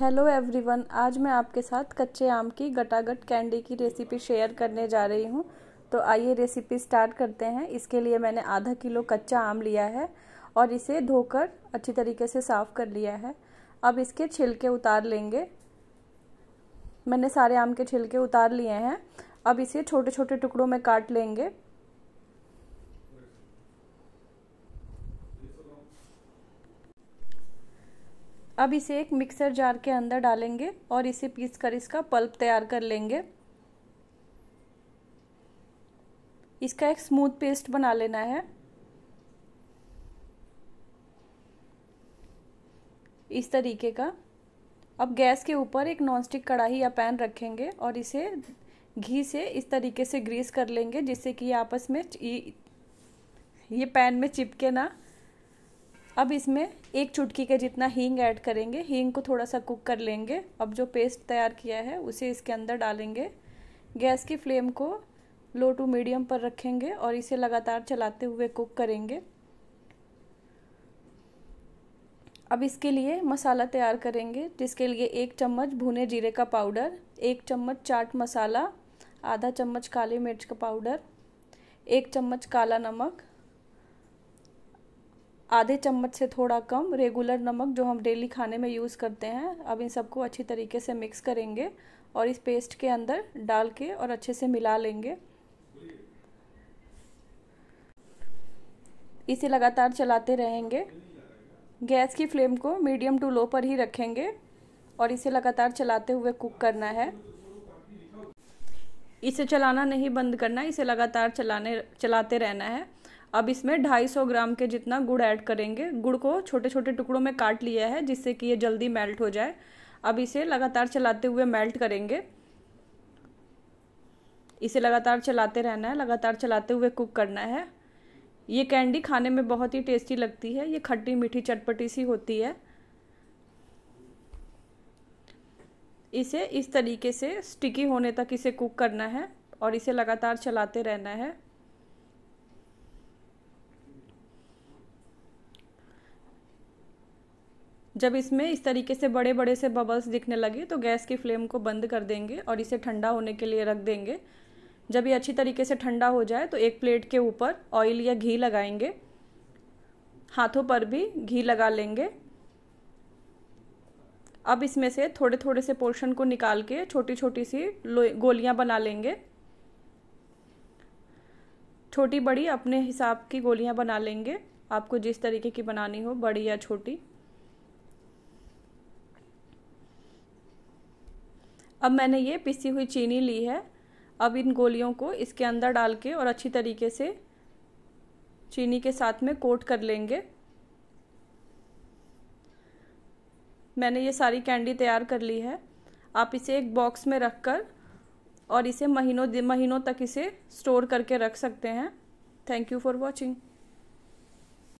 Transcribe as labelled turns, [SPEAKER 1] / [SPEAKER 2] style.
[SPEAKER 1] hello everyone आज मैं आपके साथ कच्चे आम की गटागट कैंडी की रेसिपी शेयर करने जा रही हूँ तो आइए रेसिपी स्टार्ट करते हैं इसके लिए मैंने आधा किलो कच्चा आम लिया है और इसे धोकर अच्छी तरीके से साफ़ कर लिया है अब इसके छिलके उतार लेंगे मैंने सारे आम के छिलके उतार लिए हैं अब इसे छोटे छोटे टुकड़ों में काट लेंगे अब इसे एक मिक्सर जार के अंदर डालेंगे और इसे पीस कर इसका पल्प तैयार कर लेंगे इसका एक स्मूथ पेस्ट बना लेना है इस तरीके का अब गैस के ऊपर एक नॉनस्टिक कढ़ाई या पैन रखेंगे और इसे घी से इस तरीके से ग्रीस कर लेंगे जिससे कि आपस में ये पैन में चिपके ना अब इसमें एक चुटकी के जितना हींग ऐड करेंगे हींग को थोड़ा सा कुक कर लेंगे अब जो पेस्ट तैयार किया है उसे इसके अंदर डालेंगे गैस की फ्लेम को लो टू मीडियम पर रखेंगे और इसे लगातार चलाते हुए कुक करेंगे अब इसके लिए मसाला तैयार करेंगे जिसके लिए एक चम्मच भुने जीरे का पाउडर एक चम्मच चाट मसाला आधा चम्मच काली मिर्च का पाउडर एक चम्मच काला नमक आधे चम्मच से थोड़ा कम रेगुलर नमक जो हम डेली खाने में यूज़ करते हैं अब इन सबको अच्छी तरीके से मिक्स करेंगे और इस पेस्ट के अंदर डाल के और अच्छे से मिला लेंगे इसे लगातार चलाते रहेंगे गैस की फ्लेम को मीडियम टू लो पर ही रखेंगे और इसे लगातार चलाते हुए कुक करना है इसे चलाना नहीं बंद करना इसे लगातार चलाने चलाते रहना है अब इसमें 250 ग्राम के जितना गुड़ ऐड करेंगे गुड़ को छोटे छोटे टुकड़ों में काट लिया है जिससे कि ये जल्दी मेल्ट हो जाए अब इसे लगातार चलाते हुए मेल्ट करेंगे इसे लगातार चलाते रहना है लगातार चलाते हुए कुक करना है ये कैंडी खाने में बहुत ही टेस्टी लगती है ये खट्टी मीठी चटपटी सी होती है इसे इस तरीके से स्टिकी होने तक इसे कुक करना है और इसे लगातार चलाते रहना है जब इसमें इस तरीके से बड़े बड़े से बबल्स दिखने लगे तो गैस की फ्लेम को बंद कर देंगे और इसे ठंडा होने के लिए रख देंगे जब ये अच्छी तरीके से ठंडा हो जाए तो एक प्लेट के ऊपर ऑयल या घी लगाएंगे हाथों पर भी घी लगा लेंगे अब इसमें से थोड़े थोड़े से पोर्शन को निकाल के छोटी छोटी सी गोलियां बना लेंगे छोटी बड़ी अपने हिसाब की गोलियां बना लेंगे आपको जिस तरीके की बनानी हो बड़ी या छोटी अब मैंने ये पिसी हुई चीनी ली है अब इन गोलियों को इसके अंदर डाल के और अच्छी तरीके से चीनी के साथ में कोट कर लेंगे मैंने ये सारी कैंडी तैयार कर ली है आप इसे एक बॉक्स में रख कर और इसे महीनों महीनों तक इसे स्टोर करके रख सकते हैं थैंक यू फॉर वॉचिंग